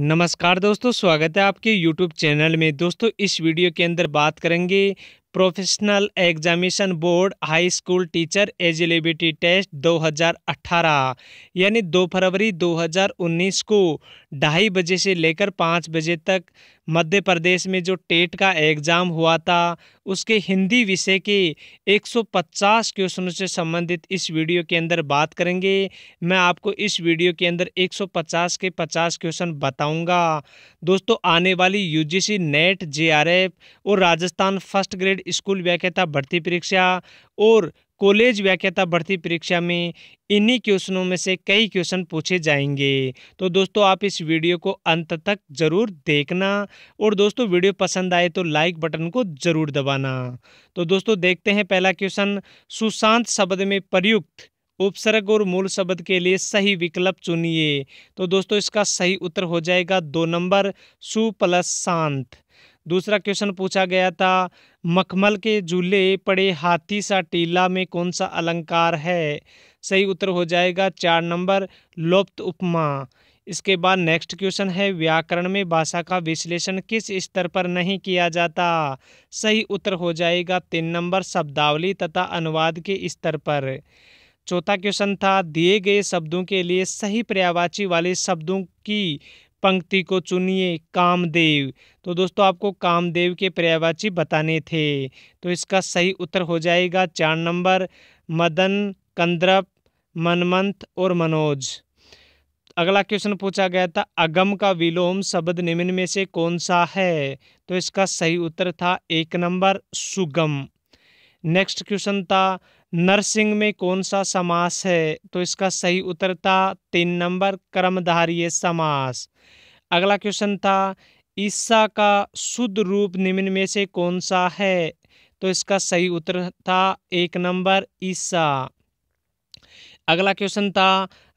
नमस्कार दोस्तों स्वागत है आपके YouTube चैनल में दोस्तों इस वीडियो के अंदर बात करेंगे professional examination board high school teacher eligibility test 2018 यानी 2 फरवरी 2019 को ढाई बजे से लेकर पाँच बजे तक मध्य प्रदेश में जो टेट का एग्ज़ाम हुआ था उसके हिंदी विषय के 150 क्वेश्चनों से संबंधित इस वीडियो के अंदर बात करेंगे मैं आपको इस वीडियो के अंदर 150 के 50 क्वेश्चन बताऊंगा दोस्तों आने वाली यूजीसी नेट जेआरएफ और राजस्थान फर्स्ट ग्रेड स्कूल व्याख्याता भर्ती परीक्षा और कॉलेज व्याख्याता भर्ती परीक्षा में इन्हीं क्वेश्चनों में से कई क्वेश्चन पूछे जाएंगे तो दोस्तों आप इस वीडियो को अंत तक जरूर देखना और दोस्तों वीडियो पसंद आए तो लाइक बटन को जरूर दबाना तो दोस्तों देखते हैं पहला क्वेश्चन सुशांत शब्द में प्रयुक्त उपसर्ग और मूल शब्द के लिए सही विकल्प चुनिए तो दोस्तों इसका सही उत्तर हो जाएगा दो नंबर सु प्लस शांत दूसरा क्वेश्चन पूछा गया था मखमल के झूले पड़े हाथी सा टीला में कौन सा अलंकार है सही उत्तर हो जाएगा चार नंबर लोप्त उपमा इसके बाद नेक्स्ट क्वेश्चन है व्याकरण में भाषा का विश्लेषण किस स्तर पर नहीं किया जाता सही उत्तर हो जाएगा तीन नंबर शब्दावली तथा अनुवाद के स्तर पर चौथा क्वेश्चन था दिए गए शब्दों के लिए सही पर्यावाची वाले शब्दों की पंक्ति को चुनिए कामदेव तो दोस्तों आपको कामदेव के पर्यायवाची बताने थे तो इसका सही उत्तर हो जाएगा चार नंबर मदन कंद्रप मनमंथ और मनोज अगला क्वेश्चन पूछा गया था अगम का विलोम शब्द निम्न में से कौन सा है तो इसका सही उत्तर था एक नंबर सुगम नेक्स्ट क्वेश्चन था नरसिंह में कौन सा समास है तो इसका सही उत्तर था तीन नंबर कर्मधारीय समास अगला क्वेश्चन था ईसा का शुद्ध रूप निम्न में से कौन सा है तो इसका सही उत्तर था एक नंबर ईसा अगला क्वेश्चन था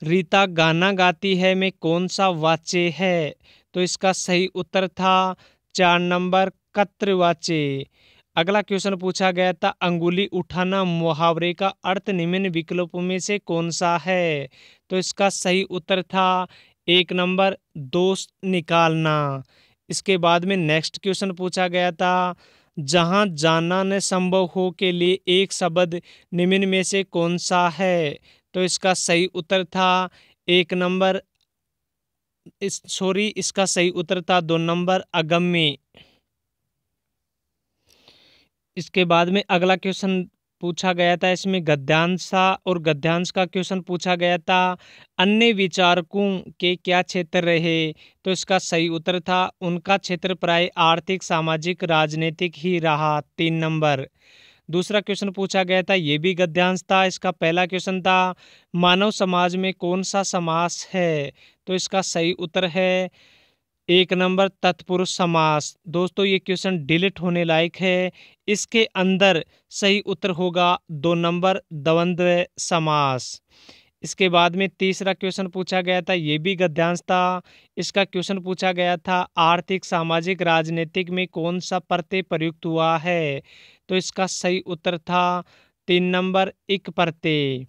रीता गाना गाती है में कौन सा वाच्य है तो इसका सही उत्तर था चार नंबर वाचे अगला क्वेश्चन पूछा गया था अंगुली उठाना मुहावरे का अर्थ निम्न विकल्पों में से कौन सा है तो इसका सही उत्तर था एक नंबर दोस्त निकालना इसके बाद में नेक्स्ट क्वेश्चन पूछा गया था जहाँ जाना न संभव हो के लिए एक शब्द निम्न में से कौन सा है तो इसका सही उत्तर था एक नंबर इस सॉरी इसका सही उत्तर था दो नंबर अगम्य इसके बाद में अगला क्वेश्चन पूछा गया था इसमें गद्यांश और गद्यांश का क्वेश्चन पूछा गया था अन्य विचारकों के क्या क्षेत्र रहे तो इसका सही उत्तर था उनका क्षेत्र प्राय आर्थिक सामाजिक राजनीतिक ही रहा तीन नंबर दूसरा क्वेश्चन पूछा गया था ये भी गद्यांश था इसका पहला क्वेश्चन था मानव समाज में कौन सा समास है तो इसका सही उत्तर है एक नंबर तत्पुरुष समास दोस्तों ये क्वेश्चन डिलीट होने लायक है इसके अंदर सही उत्तर होगा दो नंबर द्वंद्व समास इसके बाद में तीसरा क्वेश्चन पूछा गया था ये भी गद्यांश था इसका क्वेश्चन पूछा गया था आर्थिक सामाजिक राजनीतिक में कौन सा प्रत्यय प्रयुक्त हुआ है तो इसका सही उत्तर था तीन नंबर इक प्रत्यय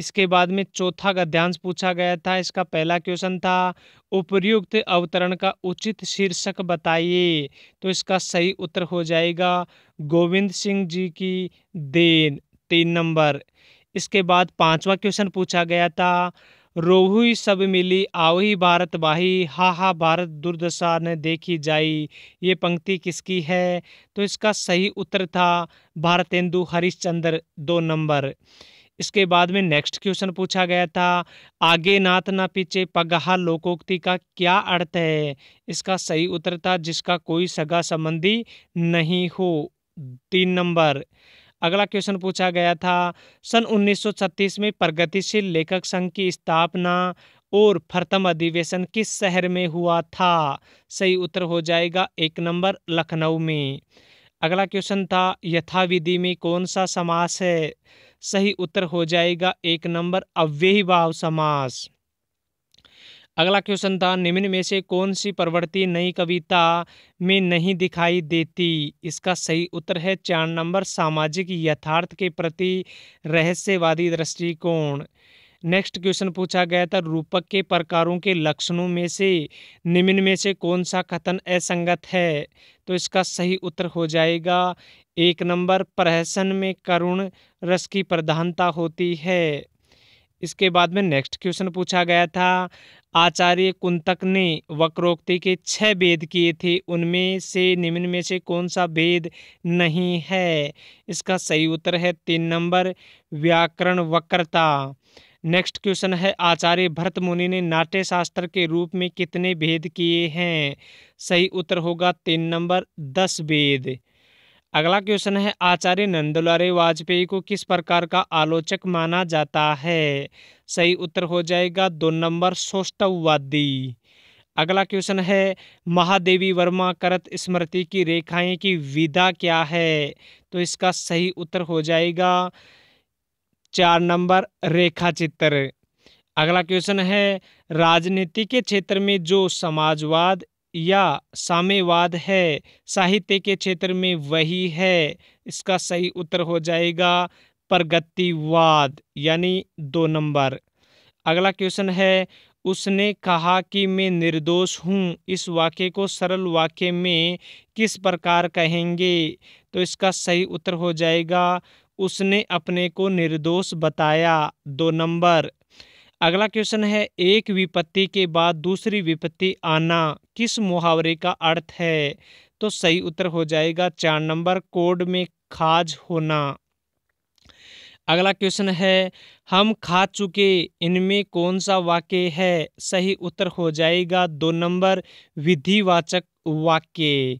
इसके बाद में चौथा गद्यांश पूछा गया था इसका पहला क्वेश्चन था उपर्युक्त अवतरण का उचित शीर्षक बताइए तो इसका सही उत्तर हो जाएगा गोविंद सिंह जी की देन तीन नंबर इसके बाद पांचवा क्वेश्चन पूछा गया था रोहू सब मिली आवही भारत बाही हा हा भारत दुर्दशा ने देखी जाई ये पंक्ति किसकी है तो इसका सही उत्तर था भारतेंदु हरिश्चंद्र दो नंबर इसके बाद में नेक्स्ट क्वेश्चन पूछा गया था आगे नाथ ना पीछे पगहा लोकोक्ति का क्या अर्थ है इसका सही उत्तर था जिसका कोई सगा संबंधी नहीं हो तीन नंबर अगला क्वेश्चन पूछा गया था सन 1936 में प्रगतिशील लेखक संघ की स्थापना और प्रथम अधिवेशन किस शहर में हुआ था सही उत्तर हो जाएगा एक नंबर लखनऊ में अगला क्वेश्चन था यथाविधि में कौन सा समास है सही उत्तर हो जाएगा एक नंबर अव्ययी भाव समास अगला क्वेश्चन था निम्न में से कौन सी प्रवृत्ति नई कविता में नहीं दिखाई देती इसका सही उत्तर है चार नंबर सामाजिक यथार्थ के प्रति रहस्यवादी दृष्टिकोण नेक्स्ट क्वेश्चन पूछा गया था रूपक के प्रकारों के लक्षणों में से निम्न में से कौन सा कथन असंगत है तो इसका सही उत्तर हो जाएगा एक नंबर प्रहसन में करुण रस की प्रधानता होती है इसके बाद में नेक्स्ट क्वेश्चन पूछा गया था आचार्य कुंतक ने वक्रोक्ति के छह वेद किए थे उनमें से निम्न में से कौन सा वेद नहीं है इसका सही उत्तर है तीन नंबर व्याकरण वक्रता नेक्स्ट क्वेश्चन है आचार्य भरत मुनि ने नाट्य शास्त्र के रूप में कितने भेद किए हैं सही उत्तर होगा तीन नंबर दस वेद अगला क्वेश्चन है आचार्य नंदुलारे वाजपेयी को किस प्रकार का आलोचक माना जाता है सही उत्तर हो जाएगा दो नंबर सौष्टववादी अगला क्वेश्चन है महादेवी वर्मा करत स्मृति की रेखाएं की विधा क्या है तो इसका सही उत्तर हो जाएगा चार नंबर रेखा चित्र अगला क्वेश्चन है राजनीति के क्षेत्र में जो समाजवाद या साम्यवाद है साहित्य के क्षेत्र में वही है इसका सही उत्तर हो जाएगा प्रगतिवाद यानी दो नंबर अगला क्वेश्चन है उसने कहा कि मैं निर्दोष हूँ इस वाक्य को सरल वाक्य में किस प्रकार कहेंगे तो इसका सही उत्तर हो जाएगा उसने अपने को निर्दोष बताया दो नंबर अगला क्वेश्चन है एक विपत्ति के बाद दूसरी विपत्ति आना किस मुहावरे का अर्थ है तो सही उत्तर हो जाएगा चार नंबर कोड में खाज होना अगला क्वेश्चन है हम खा चुके इनमें कौन सा वाक्य है सही उत्तर हो जाएगा दो नंबर विधिवाचक वाक्य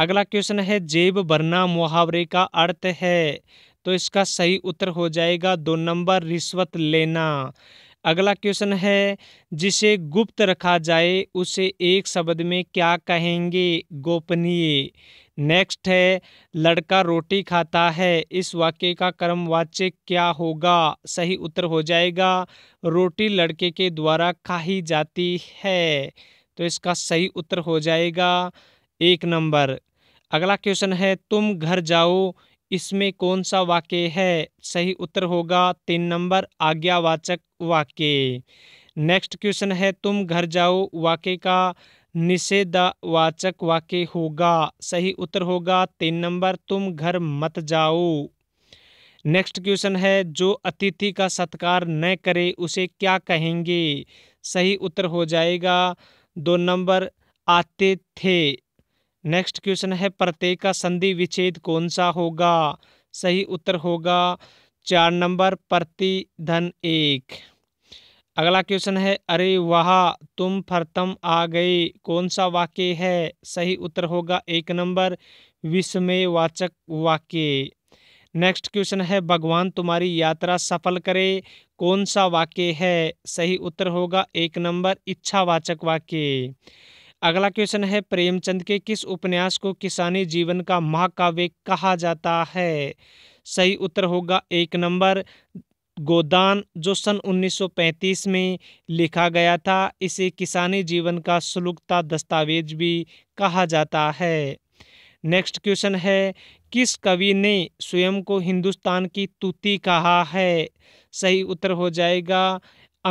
अगला क्वेश्चन है जेब भरना मुहावरे का अर्थ है तो इसका सही उत्तर हो जाएगा दो नंबर रिश्वत लेना अगला क्वेश्चन है जिसे गुप्त रखा जाए उसे एक शब्द में क्या कहेंगे गोपनीय नेक्स्ट है लड़का रोटी खाता है इस वाक्य का कर्म वाच्य क्या होगा सही उत्तर हो जाएगा रोटी लड़के के द्वारा खाई जाती है तो इसका सही उत्तर हो जाएगा एक नंबर अगला क्वेश्चन है तुम घर जाओ इसमें कौन सा वाक्य है सही उत्तर होगा तीन नंबर आज्ञावाचक वाक्य नेक्स्ट क्वेश्चन है तुम घर जाओ वाक्य का निषेधवाचक वाक्य होगा सही उत्तर होगा तीन नंबर तुम घर मत जाओ नेक्स्ट क्वेश्चन है जो अतिथि का सत्कार न करे उसे क्या कहेंगे सही उत्तर हो जाएगा दो नंबर आते थे नेक्स्ट क्वेश्चन है प्रत्येक का संधि विच्छेद कौन सा होगा सही उत्तर होगा चार नंबर प्रति धन एक अगला क्वेश्चन है अरे वाह तुम फरतम आ गए कौन सा वाक्य है सही उत्तर होगा एक नंबर विस्मयवाचक वाक्य नेक्स्ट क्वेश्चन है भगवान तुम्हारी यात्रा सफल करे कौन सा वाक्य है सही उत्तर होगा एक नंबर इच्छावाचक वाक्य अगला क्वेश्चन है प्रेमचंद के किस उपन्यास को किसानी जीवन का महाकाव्य कहा जाता है सही उत्तर होगा एक नंबर गोदान जो सन 1935 में लिखा गया था इसे किसानी जीवन का सुलुकता दस्तावेज भी कहा जाता है नेक्स्ट क्वेश्चन है किस कवि ने स्वयं को हिंदुस्तान की तूती कहा है सही उत्तर हो जाएगा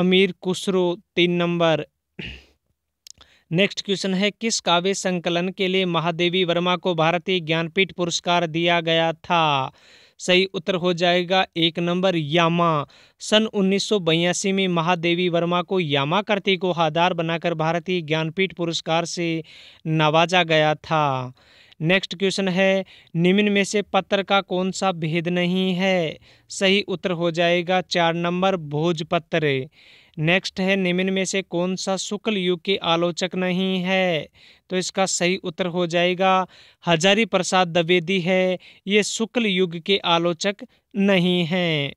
अमीर कुसरो तीन नंबर नेक्स्ट क्वेश्चन है किस काव्य संकलन के लिए महादेवी वर्मा को भारतीय ज्ञानपीठ पुरस्कार दिया गया था सही उत्तर हो जाएगा एक नंबर यामा सन उन्नीस में महादेवी वर्मा को यामा कृति को आधार बनाकर भारतीय ज्ञानपीठ पुरस्कार से नवाजा गया था नेक्स्ट क्वेश्चन है निम्न में से पत्र का कौन सा भेद नहीं है सही उत्तर हो जाएगा चार नंबर भोजपत्र नेक्स्ट है निम्न में से कौन सा शुक्ल युग के आलोचक नहीं है तो इसका सही उत्तर हो जाएगा हजारी प्रसाद द्विवेदी है ये शुक्ल युग के आलोचक नहीं हैं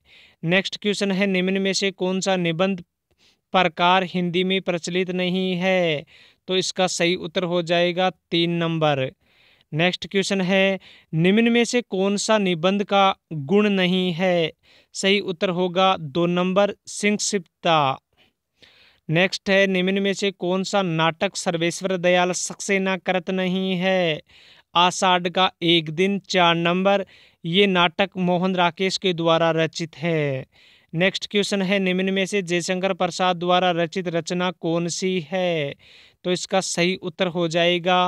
नेक्स्ट क्वेश्चन है निम्न में से कौन सा निबंध प्रकार हिंदी में प्रचलित नहीं है तो इसका सही उत्तर हो जाएगा तीन नंबर नेक्स्ट क्वेश्चन है निम्न में से कौन सा निबंध का गुण नहीं है सही उत्तर होगा दो नंबर सिंहसिप्ता नेक्स्ट है निम्न में से कौन सा नाटक सर्वेश्वर दयाल सक्सेना करत नहीं है आषाढ़ का एक दिन चार नंबर ये नाटक मोहन राकेश के द्वारा रचित है नेक्स्ट क्वेश्चन है निम्न में से जयशंकर प्रसाद द्वारा रचित रचना कौन सी है तो इसका सही उत्तर हो जाएगा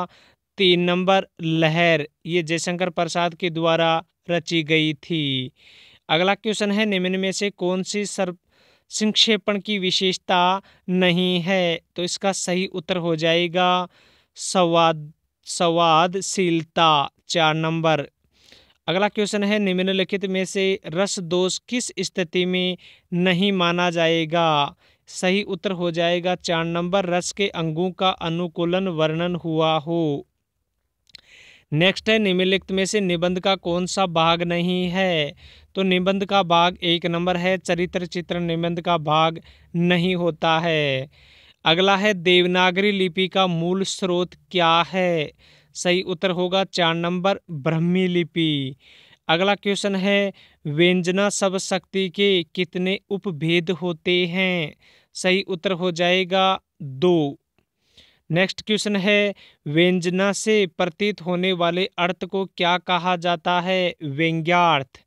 तीन नंबर लहर ये जयशंकर प्रसाद के द्वारा रची गई थी अगला क्वेश्चन है निम्न में से कौन सी सर्व संक्षेपण की विशेषता नहीं है तो इसका सही उत्तर हो जाएगा संवाद संवादशीलता चार नंबर अगला क्वेश्चन है निम्नलिखित में से रस दोष किस स्थिति में नहीं माना जाएगा सही उत्तर हो जाएगा चार नंबर रस के अंगों का अनुकूलन वर्णन हुआ हो नेक्स्ट है निम्नलिखित में से निबंध का कौन सा भाग नहीं है तो निबंध का भाग एक नंबर है चरित्र चित्र निबंध का भाग नहीं होता है अगला है देवनागरी लिपि का मूल स्रोत क्या है सही उत्तर होगा चार नंबर ब्रह्मी लिपि अगला क्वेश्चन है व्यंजना सब शक्ति के कितने उपभेद होते हैं सही उत्तर हो जाएगा दो नेक्स्ट क्वेश्चन है व्यंजना से प्रतीत होने वाले अर्थ को क्या कहा जाता है व्यंग्यार्थ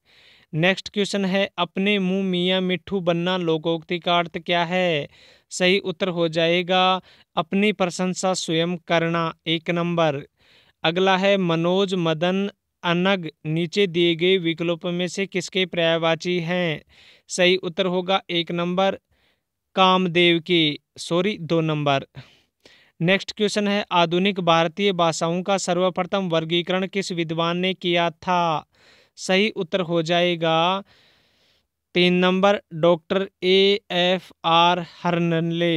नेक्स्ट क्वेश्चन है अपने मुंह मियाँ मिठू बनना लोकोक्ति का अर्थ क्या है सही उत्तर हो जाएगा अपनी प्रशंसा स्वयं करना एक नंबर अगला है मनोज मदन अनग नीचे दिए गए विकल्पों में से किसके पर्यायवाची हैं सही उत्तर होगा एक नंबर कामदेव के सॉरी दो नंबर नेक्स्ट क्वेश्चन है आधुनिक भारतीय भाषाओं का सर्वप्रथम वर्गीकरण किस विद्वान ने किया था सही उत्तर हो जाएगा तीन number doctor A F R Hoernle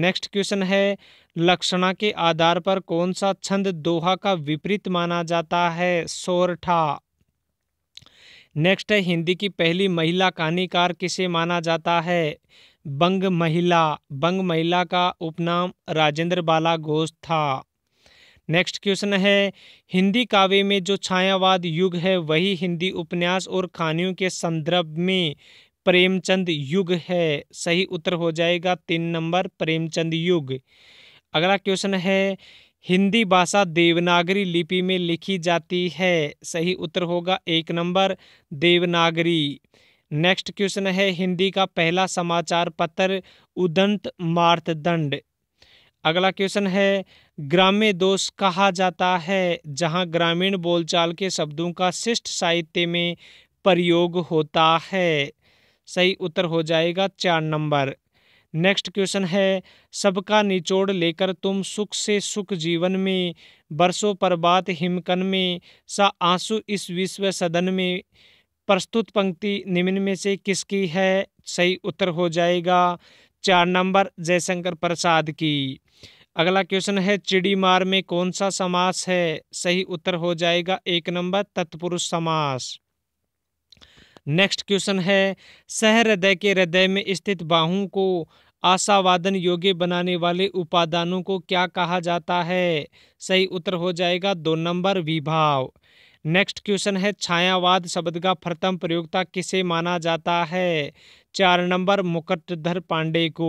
next question है लक्षणा के आधार पर कौन सा छंद दोहा का विपरीत माना जाता है सोरठा नेक्स्ट है हिंदी की पहली महिला कहानीकार किसे माना जाता है बंग महिला बंग महिला का उपनाम राजेंद्र बाला घोष था नेक्स्ट क्वेश्चन है हिंदी काव्य में जो छायावाद युग है वही हिंदी उपन्यास और कहानियों के संदर्भ में प्रेमचंद युग है सही उत्तर हो जाएगा तीन नंबर प्रेमचंद युग अगला क्वेश्चन है हिंदी भाषा देवनागरी लिपि में लिखी जाती है सही उत्तर होगा एक नंबर देवनागरी नेक्स्ट क्वेश्चन है हिंदी का पहला समाचार पत्र उदंत मार्तदंड अगला क्वेश्चन है ग्राम्य दोष कहा जाता है जहां ग्रामीण बोलचाल के शब्दों का शिष्ट साहित्य में प्रयोग होता है सही उत्तर हो जाएगा चार नंबर नेक्स्ट क्वेश्चन है सबका निचोड़ लेकर तुम सुख से सुख जीवन में बरसों पर बात हिमकन में सा आंसू इस विश्व सदन में प्रस्तुत पंक्ति निम्न में से किसकी है सही उत्तर हो जाएगा चार नंबर जयशंकर प्रसाद की अगला क्वेश्चन है चिड़ी मार में कौन सा समास है सही उत्तर हो जाएगा एक नंबर तत्पुरुष समास नेक्स्ट क्वेश्चन है सहृदय के हृदय में स्थित बाहू को आशावादन योग्य बनाने वाले उपादानों को क्या कहा जाता है सही उत्तर हो जाएगा दो नंबर विभाव नेक्स्ट क्वेश्चन है छायावाद शब्द का प्रथम प्रयोगता किसे माना जाता है चार नंबर मुकटधर पांडे को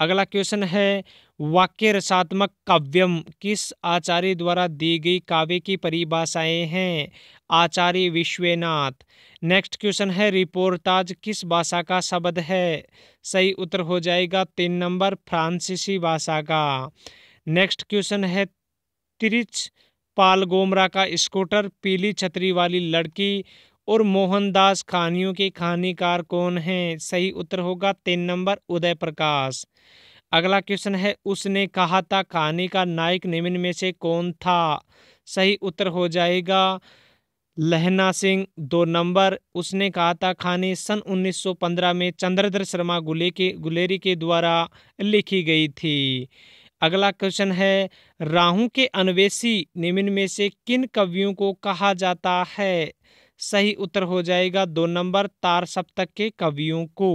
अगला क्वेश्चन है वाक्य रसात्मक काव्यम किस आचार्य द्वारा दी गई काव्य की परिभाषाएं हैं आचार्य विश्वनाथ नेक्स्ट क्वेश्चन है रिपोर्टाज किस भाषा का शब्द है सही उत्तर हो जाएगा तीन नंबर फ्रांसीसी भाषा का नेक्स्ट क्वेश्चन है तिरिच पाल गोमरा का स्कूटर पीली छतरी वाली लड़की और मोहनदास खानियों के कार कौन हैं सही उत्तर होगा तीन नंबर उदय प्रकाश अगला क्वेश्चन है उसने कहा था कहानी का नायक निम्न में से कौन था सही उत्तर हो जाएगा लहना सिंह दो नंबर उसने कहा था खानी सन 1915 में चंद्रधर शर्मा गुले के गुलेरी के द्वारा लिखी गई थी अगला क्वेश्चन है राहु के अनवेशी निम्न में से किन कवियों को कहा जाता है सही उत्तर हो जाएगा दो नंबर तार सप्तक के कवियों को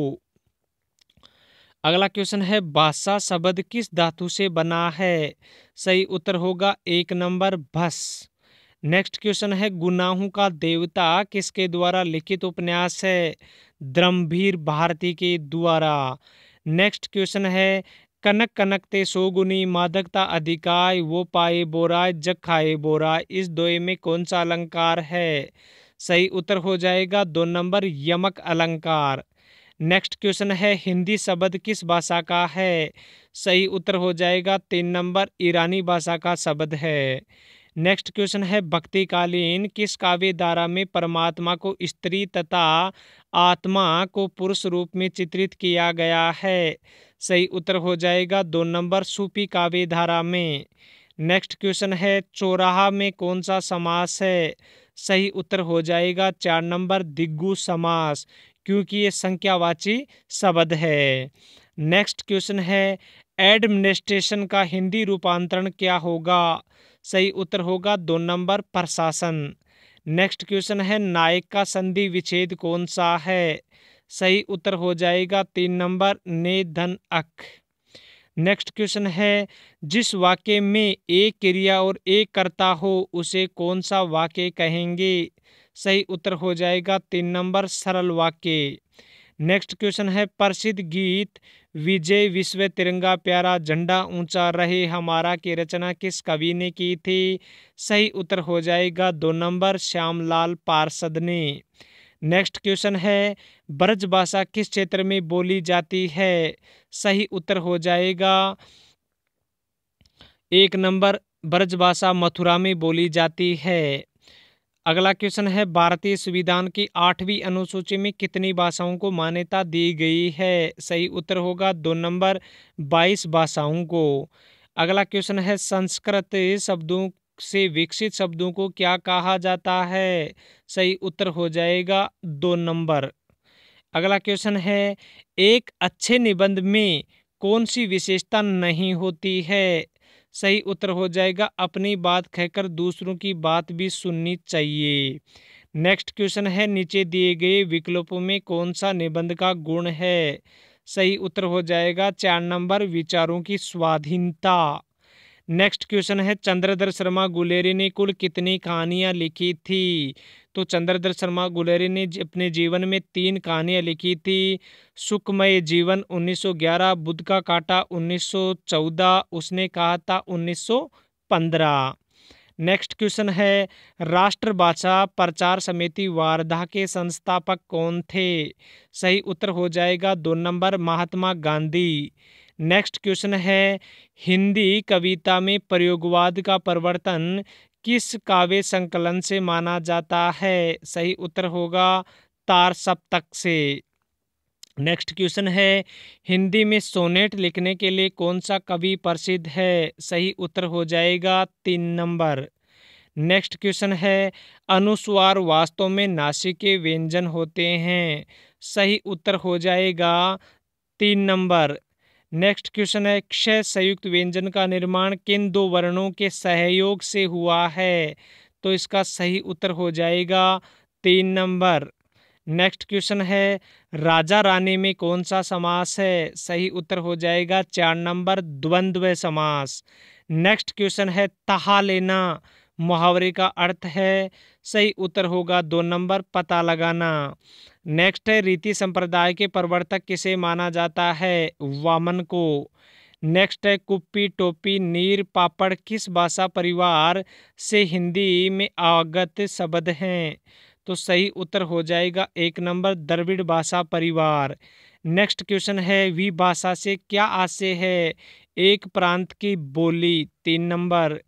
अगला क्वेश्चन है बादशाह शब्द किस धातु से बना है सही उत्तर होगा एक नंबर भस नेक्स्ट क्वेश्चन है गुनाहों का देवता किसके द्वारा लिखित उपन्यास है द्रमभीर भारती के द्वारा नेक्स्ट क्वेश्चन है कनक कनकते सोगुनी मादकता अधिकाय वो पाए बोरा जग खाए बोरा इस दोए में कौन सा अलंकार है सही उत्तर हो जाएगा दो नंबर यमक अलंकार नेक्स्ट क्वेश्चन है हिंदी शब्द किस भाषा का है सही उत्तर हो जाएगा तीन नंबर ईरानी भाषा का शब्द है नेक्स्ट क्वेश्चन है भक्तिकालीन किस काव्य धारा में परमात्मा को स्त्री तथा आत्मा को पुरुष रूप में चित्रित किया गया है सही उत्तर हो जाएगा दो नंबर सूपी काव्य धारा में नेक्स्ट क्वेश्चन है चौराहा में कौन सा समास है सही उत्तर हो जाएगा चार नंबर दिग्गु समास क्योंकि ये संख्यावाची शब्द है नेक्स्ट क्वेश्चन है एडमिनिस्ट्रेशन का हिंदी रूपांतरण क्या होगा सही उत्तर होगा दो नंबर प्रशासन नेक्स्ट क्वेश्चन है नायक का संधि विच्छेद कौन सा है सही उत्तर हो जाएगा तीन नंबर ने धन अख नेक्स्ट क्वेश्चन है जिस वाक्य में एक क्रिया और एक कर्ता हो उसे कौन सा वाक्य कहेंगे सही उत्तर हो जाएगा तीन नंबर सरल वाक्य नेक्स्ट क्वेश्चन है प्रसिद्ध गीत विजय विश्व तिरंगा प्यारा झंडा ऊंचा रहे हमारा की रचना किस कवि ने की थी सही उत्तर हो जाएगा दो नंबर श्यामलाल पार्षद ने नेक्स्ट क्वेश्चन है ब्रज भाषा किस क्षेत्र में बोली जाती है सही उत्तर हो जाएगा एक नंबर ब्रज भाषा मथुरा में बोली जाती है अगला क्वेश्चन है भारतीय संविधान की आठवीं अनुसूची में कितनी भाषाओं को मान्यता दी गई है सही उत्तर होगा दो नंबर बाईस भाषाओं को अगला क्वेश्चन है संस्कृत शब्दों से विकसित शब्दों को क्या कहा जाता है सही उत्तर हो जाएगा दो नंबर अगला क्वेश्चन है एक अच्छे निबंध में कौन सी विशेषता नहीं होती है सही उत्तर हो जाएगा अपनी बात कहकर दूसरों की बात भी सुननी चाहिए नेक्स्ट क्वेश्चन है नीचे दिए गए विकल्पों में कौन सा निबंध का गुण है सही उत्तर हो जाएगा चार नंबर विचारों की स्वाधीनता नेक्स्ट क्वेश्चन है चंद्रधर शर्मा गुलेरी ने कुल कितनी कहानियाँ लिखी थी तो चंद्रधर शर्मा गुलेरी ने अपने जीवन में तीन कहानियाँ लिखी थी सुखमय जीवन 1911 बुद्ध का काटा 1914 उसने कहा था 1915 नेक्स्ट क्वेश्चन है राष्ट्रभाषा प्रचार समिति वारदा के संस्थापक कौन थे सही उत्तर हो जाएगा दो number Mahatma Gandhi next question है हिंदी कविता में प्रयोगवाद का परिवर्तन किस काव्य संकलन से माना जाता है सही उत्तर होगा तार सप्तक से नेक्स्ट क्वेश्चन है हिंदी में सोनेट लिखने के लिए कौन सा कवि प्रसिद्ध है सही उत्तर हो जाएगा तीन नंबर नेक्स्ट क्वेश्चन है अनुस्वार वास्तव में नासिक के व्यंजन होते हैं सही उत्तर हो जाएगा तीन नंबर नेक्स्ट क्वेश्चन है क्षय संयुक्त व्यंजन का निर्माण किन दो वर्णों के सहयोग से हुआ है तो इसका सही उत्तर हो जाएगा तीन नंबर नेक्स्ट क्वेश्चन है राजा रानी में कौन सा समास है सही उत्तर हो जाएगा चार नंबर द्वंद्व समास नेक्स्ट क्वेश्चन है तहा लेना मुहावरे का अर्थ है सही उत्तर होगा दो नंबर पता लगाना नेक्स्ट है रीति संप्रदाय के प्रवर्तक किसे माना जाता है वामन को नेक्स्ट है कुप्पी टोपी नीर पापड़ किस भाषा परिवार से हिंदी में आगत शब्द हैं तो सही उत्तर हो जाएगा एक नंबर द्रविड़ भाषा परिवार नेक्स्ट क्वेश्चन है वी भाषा से क्या आशय है एक प्रांत की बोली तीन नंबर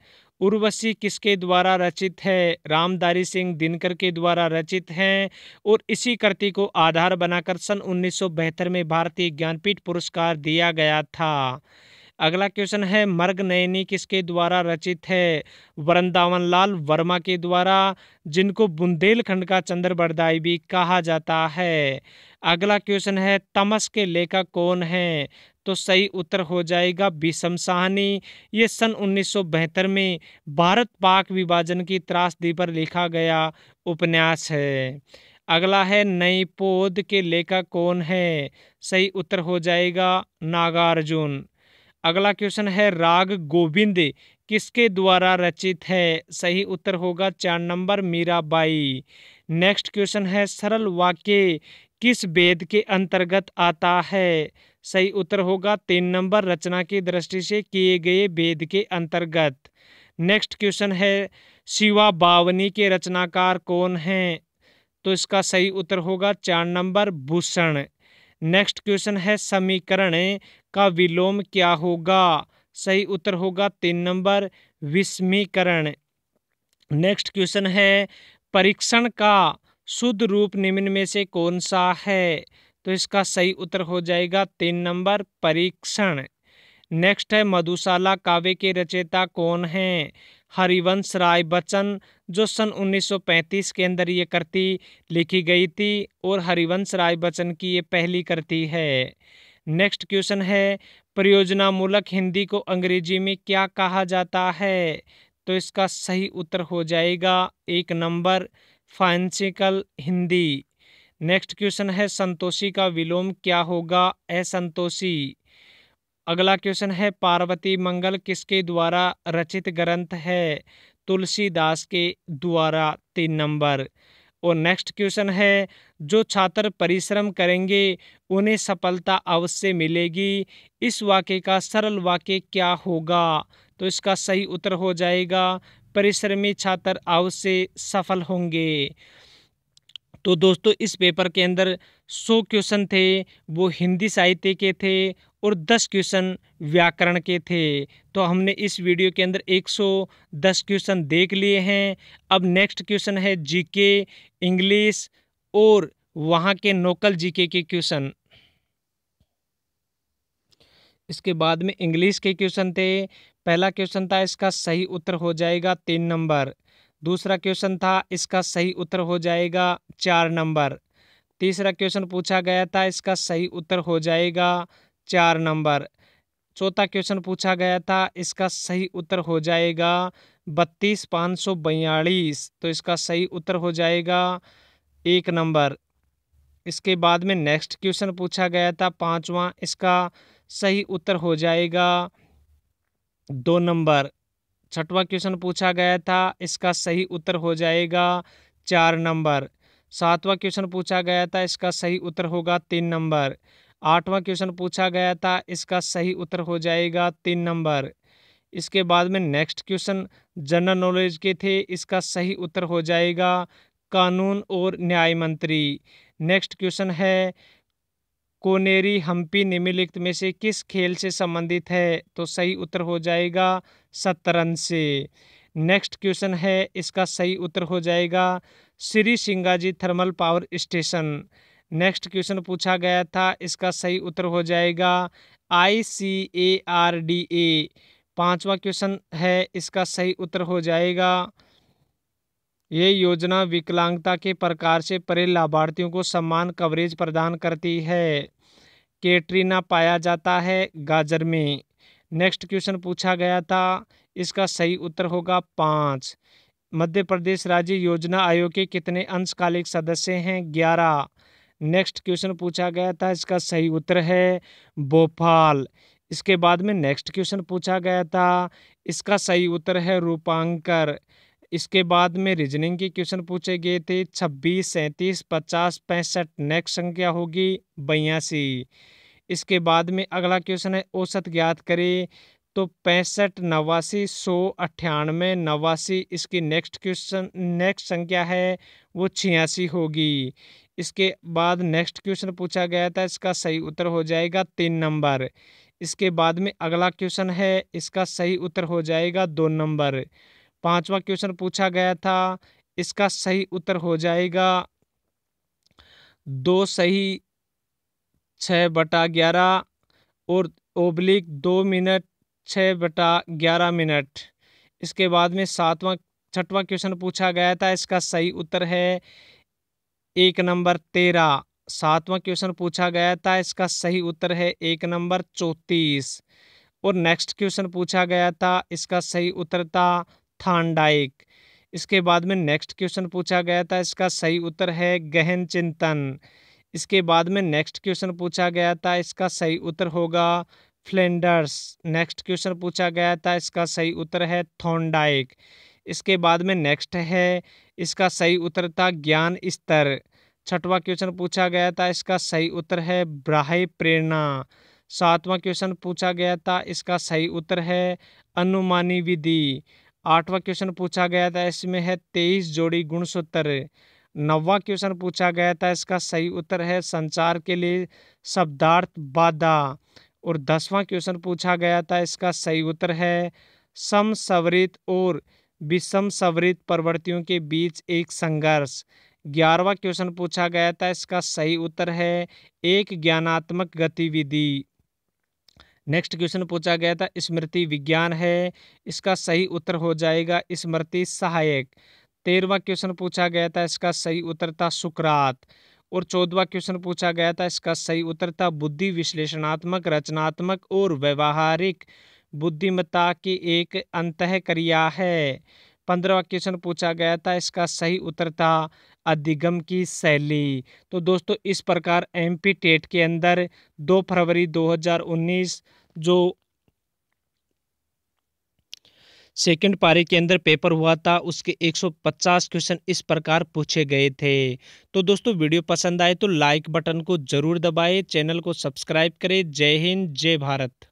उर्वशी किसके द्वारा रचित है रामदारी सिंह दिनकर के द्वारा रचित हैं और इसी कृति को आधार बनाकर सन उन्नीस में भारतीय ज्ञानपीठ पुरस्कार दिया गया था अगला क्वेश्चन है मर्ग नयनी किसके द्वारा रचित है वृंदावन लाल वर्मा के द्वारा जिनको बुंदेलखंड का चंद्र बरदाई भी कहा जाता है अगला क्वेश्चन है तमस के लेखक कौन हैं तो सही उत्तर हो जाएगा विषम साहनी ये सन उन्नीस में भारत पाक विभाजन की त्रासदी पर लिखा गया उपन्यास है अगला है नई पौध के लेखक कौन है सही उत्तर हो जाएगा नागार्जुन अगला क्वेश्चन है राग गोविंद किसके द्वारा रचित है सही उत्तर होगा चार नंबर मीराबाई नेक्स्ट क्वेश्चन है सरल वाक्य किस वेद के अंतर्गत आता है सही उत्तर होगा तीन नंबर रचना की दृष्टि से किए गए वेद के अंतर्गत नेक्स्ट क्वेश्चन है शिवा बावनी के रचनाकार कौन हैं तो इसका सही उत्तर होगा चार नंबर भूषण नेक्स्ट क्वेश्चन है समीकरण का विलोम क्या होगा सही उत्तर होगा तीन नंबर विस्मीकरण नेक्स्ट क्वेश्चन है परीक्षण का शुद्ध रूप निम्न में से कौन सा है तो इसका सही उत्तर हो जाएगा तीन नंबर परीक्षण नेक्स्ट है मधुशाला काव्य के रचयिता कौन हैं हरिवंश राय बच्चन जो सन 1935 के अंदर ये कृति लिखी गई थी और हरिवंश राय बच्चन की ये पहली कृति है नेक्स्ट क्वेश्चन है मूलक हिंदी को अंग्रेजी में क्या कहा जाता है तो इसका सही उत्तर हो जाएगा एक नंबर फाइनसिकल हिंदी नेक्स्ट क्वेश्चन है संतोषी का विलोम क्या होगा असंतोषी अगला क्वेश्चन है पार्वती मंगल किसके द्वारा रचित ग्रंथ है तुलसीदास के द्वारा तीन नंबर और नेक्स्ट क्वेश्चन है जो छात्र परिश्रम करेंगे उन्हें सफलता अवश्य मिलेगी इस वाक्य का सरल वाक्य क्या होगा तो इसका सही उत्तर हो जाएगा परिश्रमी छात्र अवश्य सफल होंगे तो दोस्तों इस पेपर के अंदर सौ क्वेश्चन थे वो हिंदी साहित्य के थे और दस क्वेश्चन व्याकरण के थे तो हमने इस वीडियो के अंदर एक सौ दस क्वेश्चन देख लिए हैं अब नेक्स्ट क्वेश्चन है जीके इंग्लिश और वहाँ के नोकल जीके के क्वेश्चन इसके बाद में इंग्लिश के क्वेश्चन थे पहला क्वेश्चन था इसका सही उत्तर हो जाएगा तीन नंबर दूसरा क्वेश्चन था इसका सही उत्तर हो जाएगा चार नंबर तीसरा क्वेश्चन पूछा गया था इसका सही उत्तर हो जाएगा चार नंबर चौथा क्वेश्चन पूछा गया था इसका सही उत्तर हो जाएगा बत्तीस पाँच सौ बयालीस तो इसका सही उत्तर हो जाएगा एक नंबर इसके बाद में नेक्स्ट क्वेश्चन पूछा गया था पाँचवा इसका सही उत्तर हो जाएगा दो नंबर छठवा क्वेश्चन पूछा गया था इसका सही उत्तर हो जाएगा चार नंबर सातवां क्वेश्चन पूछा गया था इसका सही उत्तर होगा तीन नंबर आठवां क्वेश्चन पूछा गया था इसका सही उत्तर हो जाएगा तीन नंबर इसके बाद में नेक्स्ट क्वेश्चन जनरल नॉलेज के थे इसका सही उत्तर हो जाएगा कानून और न्याय मंत्री नेक्स्ट क्वेश्चन है कोनेरी हम्पी निम्नलिखित में से किस खेल से संबंधित है तो सही उत्तर हो जाएगा रन से नेक्स्ट क्वेश्चन है इसका सही उत्तर हो जाएगा Shri Singaji thermal power station next question पूछा गया था इसका सही उत्तर हो जाएगा आई सी ए आर डी ए पाँचवा क्वेश्चन है इसका सही उत्तर हो जाएगा ये योजना विकलांगता के प्रकार से परे लाभार्थियों को सम्मान कवरेज प्रदान करती है केटरीना पाया जाता है गाजर में नेक्स्ट क्वेश्चन पूछा गया था इसका सही उत्तर होगा पाँच मध्य प्रदेश राज्य योजना आयोग के कितने अंशकालिक सदस्य हैं ग्यारह नेक्स्ट क्वेश्चन पूछा गया था इसका सही उत्तर है भोपाल इसके बाद में नेक्स्ट क्वेश्चन पूछा गया था इसका सही उत्तर है रूपांकर इसके बाद में रीजनिंग के क्वेश्चन पूछे गए थे छब्बीस सैंतीस पचास पैंसठ नेक्स्ट संख्या होगी बयासी इसके बाद में अगला क्वेश्चन है औसत ज्ञात करें तो पैंसठ नवासी सौ अट्ठानवे नवासी इसकी नेक्स्ट क्वेश्चन नेक्स्ट संख्या है वो छियासी होगी इसके बाद नेक्स्ट क्वेश्चन पूछा गया था इसका सही उत्तर हो जाएगा तीन नंबर इसके बाद में अगला क्वेश्चन है इसका सही उत्तर हो जाएगा दो नंबर पांचवा क्वेश्चन पूछा गया था इसका सही उत्तर हो जाएगा दो सही छः बटा ग्यारह और ओब्लिक दो मिनट छः बटा ग्यारह मिनट इसके बाद में सातवां छठवां क्वेश्चन पूछा गया था इसका सही उत्तर है एक नंबर तेरह सातवां क्वेश्चन पूछा गया था इसका सही उत्तर है एक नंबर चौंतीस और नेक्स्ट क्वेश्चन पूछा गया था इसका सही उत्तर था थानडाइक इसके बाद में नेक्स्ट क्वेश्चन पूछा गया था इसका सही उत्तर है गहन चिंतन इसके बाद में नेक्स्ट क्वेश्चन पूछा गया था इसका सही उत्तर होगा फ्लेंडर्स नेक्स्ट क्वेश्चन पूछा गया था इसका सही उत्तर है थोंडाइक इसके बाद में नेक्स्ट है इसका सही उत्तर था ज्ञान स्तर छठवां क्वेश्चन पूछा गया था इसका सही उत्तर है ब्राह्य प्रेरणा सातवां क्वेश्चन पूछा गया था इसका सही उत्तर है अनुमानी विधि आठवां क्वेश्चन पूछा गया था इसमें है तेईस जोड़ी गुणसूत्र नवा क्वेश्चन पूछा गया था इसका सही उत्तर है संचार के लिए शब्दार्थ बाधा और दसवां क्वेश्चन पूछा गया था इसका सही उत्तर है समसवरित और विषम सवरित प्रवृत्तियों के बीच एक संघर्ष ग्यारहवा क्वेश्चन पूछा गया था इसका सही उत्तर है एक ज्ञानात्मक गतिविधि नेक्स्ट क्वेश्चन पूछा गया था स्मृति विज्ञान है इसका सही उत्तर हो जाएगा स्मृति सहायक तेरहवा क्वेश्चन पूछा गया था इसका सही उत्तर था सुकरात और चौदवा क्वेश्चन पूछा गया था इसका सही उत्तर था बुद्धि विश्लेषणात्मक रचनात्मक और व्यवहारिक बुद्धिमत्ता की एक क्रिया है पंद्रहवा क्वेश्चन पूछा गया था इसका सही उत्तर था अधिगम की शैली तो दोस्तों इस प्रकार एम टेट के अंदर दो फरवरी 2019 जो सेकंड पारी के अंदर पेपर हुआ था उसके 150 क्वेश्चन इस प्रकार पूछे गए थे तो दोस्तों वीडियो पसंद आए तो लाइक बटन को जरूर दबाएं चैनल को सब्सक्राइब करें जय हिंद जय भारत